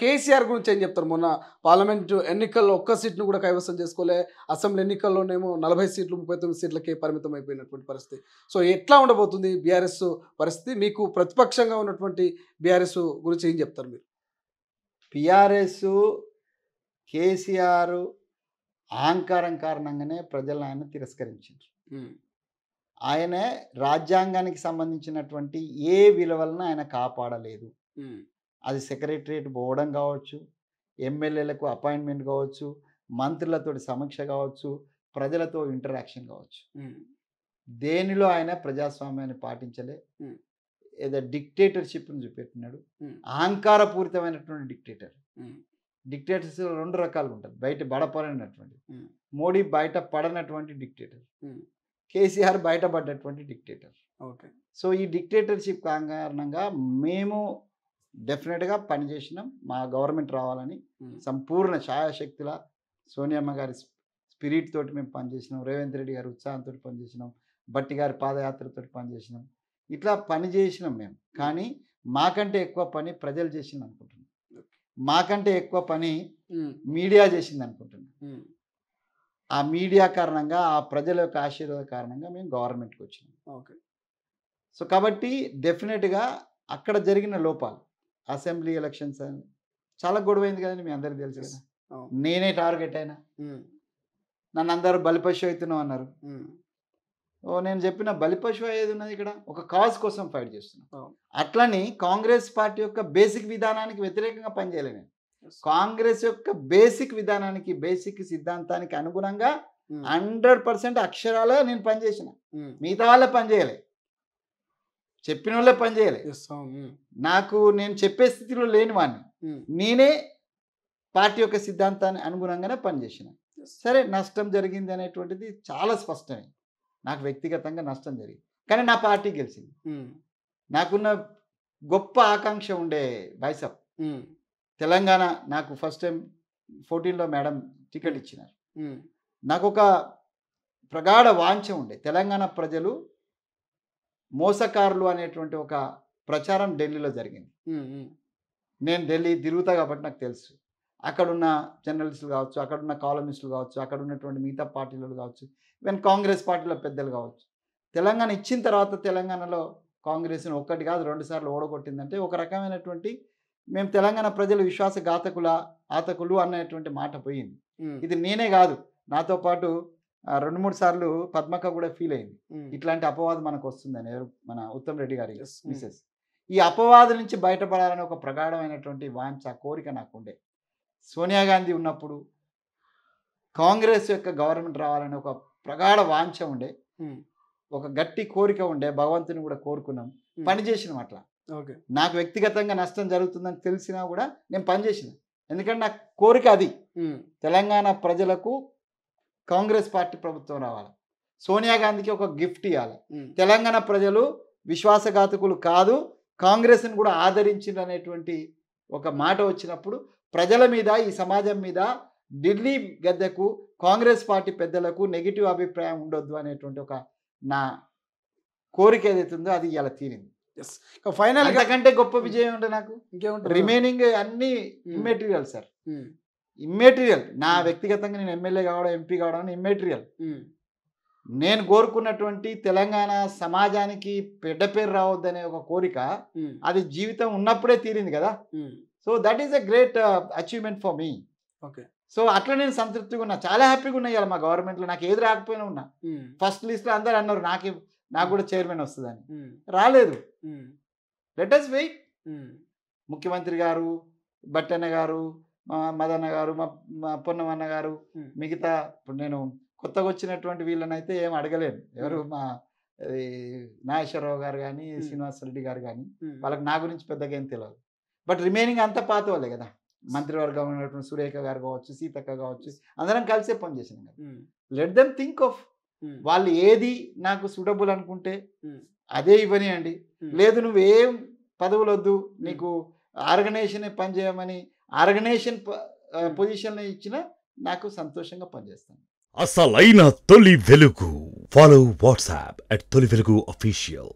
కేసీఆర్ గురించి ఏం చెప్తారు మొన్న పార్లమెంట్ ఎన్నికల్లో ఒక్క సీట్ను కూడా కైవసం చేసుకోలే అసెంబ్లీ ఎన్నికల్లోనేమో నలభై సీట్లు ముప్పై తొమ్మిది సీట్లకే పరిమితం అయిపోయినటువంటి పరిస్థితి సో ఎట్లా ఉండబోతుంది బీఆర్ఎస్ పరిస్థితి మీకు ప్రతిపక్షంగా ఉన్నటువంటి బీఆర్ఎస్ గురించి ఏం చెప్తారు మీరు బీఆర్ఎస్ కేసీఆర్ అహంకారం కారణంగానే ప్రజలను ఆయన తిరస్కరించారు ఆయనే రాజ్యాంగానికి సంబంధించినటువంటి ఏ విలువలను ఆయన కాపాడలేదు అది సెక్రటరియట్ పోవడం కావచ్చు ఎమ్మెల్యేలకు అపాయింట్మెంట్ కావచ్చు మంత్రులతో సమీక్ష కావచ్చు ప్రజలతో ఇంటరాక్షన్ కావచ్చు దేనిలో ఆయన ప్రజాస్వామ్యాన్ని పాటించలే ఏదో డిక్టేటర్షిప్ని చూపెట్టినాడు అహంకారపూరితమైనటువంటి డిక్టేటర్ డిక్టేటర్స్ రెండు రకాలు ఉంటారు బయట బడపడినటువంటి మోడీ బయట పడనటువంటి డిక్టేటర్ కేసీఆర్ బయటపడ్డటువంటి డిక్టేటర్ ఓకే సో ఈ డిక్టేటర్షిప్ కారణంగా మేము డెఫినెట్గా పనిచేసినాం మా గవర్నమెంట్ రావాలని సంపూర్ణ ఛాయాశక్తుల సోనియమ్మ గారి స్పిరిట్ తోటి మేము పనిచేసినాం రేవంత్ రెడ్డి గారి ఉత్సాహంతో పనిచేసినాం బట్టి గారి పాదయాత్రతో పనిచేసినాం ఇట్లా పని చేసినాం మేము కానీ మాకంటే ఎక్కువ పని ప్రజలు చేసింది అనుకుంటున్నాం మాకంటే ఎక్కువ పని మీడియా చేసింది అనుకుంటున్నాం ఆ మీడియా కారణంగా ఆ ప్రజల యొక్క ఆశీర్వాద కారణంగా మేము గవర్నమెంట్కి వచ్చినాం ఓకే సో కాబట్టి డెఫినెట్గా అక్కడ జరిగిన లోపాలు అసెంబ్లీ ఎలక్షన్స్ అని చాలా గొడవైంది కదండి మీ అందరికి తెలుసు కదా నేనే టార్గెట్ అయినా నన్ను అందరు బలిపశు అవుతున్నావు అన్నారు ఓ నేను చెప్పిన బలిపశు అయ్యేది ఉన్నది ఇక్కడ ఒక కాజ్ కోసం ఫైట్ చేస్తున్నాను అట్లని కాంగ్రెస్ పార్టీ యొక్క బేసిక్ విధానానికి వ్యతిరేకంగా పనిచేయలే నేను కాంగ్రెస్ యొక్క బేసిక్ విధానానికి బేసిక్ సిద్ధాంతానికి అనుగుణంగా హండ్రెడ్ పర్సెంట్ అక్షరాలే నేను పనిచేసిన మిగతా వాళ్ళే పనిచేయలే చెప్పిన వాళ్ళే పని చేయాలి నాకు నేను చెప్పే స్థితిలో లేని వాడిని నేనే పార్టీ యొక్క సిద్ధాంతాన్ని అనుగుణంగానే పనిచేసిన సరే నష్టం జరిగింది అనేటువంటిది చాలా స్పష్టమే నాకు వ్యక్తిగతంగా నష్టం జరిగింది కానీ నా పార్టీ గెలిచింది నాకున్న గొప్ప ఆకాంక్ష ఉండే బైసప్ తెలంగాణ నాకు ఫస్ట్ టైం ఫోర్టీన్లో మేడం టికెట్ ఇచ్చినారు నాకు ఒక ప్రగాఢ వాంఛ ఉండే తెలంగాణ ప్రజలు మోసకారులు అనేటువంటి ఒక ప్రచారం ఢిల్లీలో జరిగింది నేను ఢిల్లీ తిరుగుతా కాబట్టి నాకు తెలుసు అక్కడున్న జర్నలిస్టులు కావచ్చు అక్కడున్న కాలమిస్టులు కావచ్చు అక్కడ ఉన్నటువంటి మిగతా పార్టీలు కావచ్చు ఈవెన్ కాంగ్రెస్ పార్టీలో పెద్దలు కావచ్చు తెలంగాణ ఇచ్చిన తర్వాత తెలంగాణలో కాంగ్రెస్ని ఒక్కటి కాదు రెండుసార్లు ఓడగొట్టిందంటే ఒక రకమైనటువంటి మేము తెలంగాణ ప్రజలు విశ్వాసఘాతకుల ఆతకులు అనేటువంటి మాట పోయింది ఇది నేనే కాదు నాతో పాటు రెండు మూడు సార్లు పద్మక కూడా ఫీల్ అయింది ఇట్లాంటి అపవాదం మనకు వస్తుందని మన ఉత్తమ్ రెడ్డి గారి మిసెస్ ఈ అపవాదం నుంచి బయటపడాలని ఒక ప్రగాఢమైనటువంటి వాంఛ కోరిక నాకుండే సోనియా గాంధీ ఉన్నప్పుడు కాంగ్రెస్ యొక్క గవర్నమెంట్ రావాలని ఒక ప్రగాఢ వాంఛ ఉండే ఒక గట్టి కోరిక ఉండే భగవంతుని కూడా కోరుకున్నాం పని చేసినాం అట్లా నాకు వ్యక్తిగతంగా నష్టం జరుగుతుందని తెలిసినా కూడా నేను పనిచేసిన ఎందుకంటే నా కోరిక అది తెలంగాణ ప్రజలకు కాంగ్రెస్ పార్టీ ప్రభుత్వం రావాలి సోనియా గాంధీకి ఒక గిఫ్ట్ ఇవ్వాలి తెలంగాణ ప్రజలు విశ్వాసఘాతకులు కాదు కాంగ్రెస్ని కూడా ఆదరించింది అనేటువంటి ఒక మాట వచ్చినప్పుడు ప్రజల మీద ఈ సమాజం మీద ఢిల్లీ గద్దెకు కాంగ్రెస్ పార్టీ పెద్దలకు నెగిటివ్ అభిప్రాయం ఉండొద్దు అనేటువంటి ఒక నా కోరిక ఏదైతుందో అది ఇలా తీరింది ఫైనల్ కంటే గొప్ప విజయం ఉండే నాకు ఇంకేముంటుంది రిమైనింగ్ అన్ని మెటీరియల్ సార్ ఇమ్మెటీరియల్ నా hmm. వ్యక్తిగతంగా నేను ఎమ్మెల్యే కావడం ఎంపీ కావడం ఇమ్మెటీరియల్ hmm. నేను కోరుకున్నటువంటి తెలంగాణ సమాజానికి పెద్ద పేరు రావద్దనే ఒక కోరిక hmm. అది జీవితం ఉన్నప్పుడే తీరింది కదా so that is a great achievement for me okay so అట్లా నేను సంతృప్తిగా ఉన్నా చాలా హ్యాపీగా ఉన్నాయి కదా మా గవర్నమెంట్లో నాకు ఏది రాకపోయినా ఉన్నా ఫస్ట్ లిస్ట్లో అందరు అన్నారు నాకే నాకు కూడా చైర్మన్ వస్తుందని రాలేదు అస్ వెయిట్ ముఖ్యమంత్రి గారు బట్టన్న గారు మా మదన్న గారు మా పొన్నమన్న గారు మిగతా ఇప్పుడు నేను కొత్తగా వచ్చినటువంటి వీళ్ళనైతే ఏం అడగలేను ఎవరు మా నాగేశ్వరరావు గారు కానీ శ్రీనివాస రెడ్డి గారు కానీ వాళ్ళకి నా గురించి పెద్దగా ఏం తెలియదు బట్ రిమైనింగ్ అంతా పాత వాళ్ళే కదా మంత్రివర్గం ఉన్నటువంటి సురేఖ గారు కావచ్చు సీతక్క కావచ్చు అందరం కలిసే పని కదా లెట్ దెమ్ థింక్ ఆఫ్ వాళ్ళు ఏది నాకు సూటబుల్ అనుకుంటే అదే ఇవ్వనియండి లేదు నువ్వేం పదవులొద్దు నీకు ఆర్గనైజేషన్ పని చేయమని ఆర్గనైజేషన్ పొజిషన్లో ఇచ్చిన నాకు సంతోషంగా పనిచేస్తాను అసలైన తొలి వెలుగు ఫాలో వాట్సాప్ అట్ తొలి వెలుగు అఫీషియల్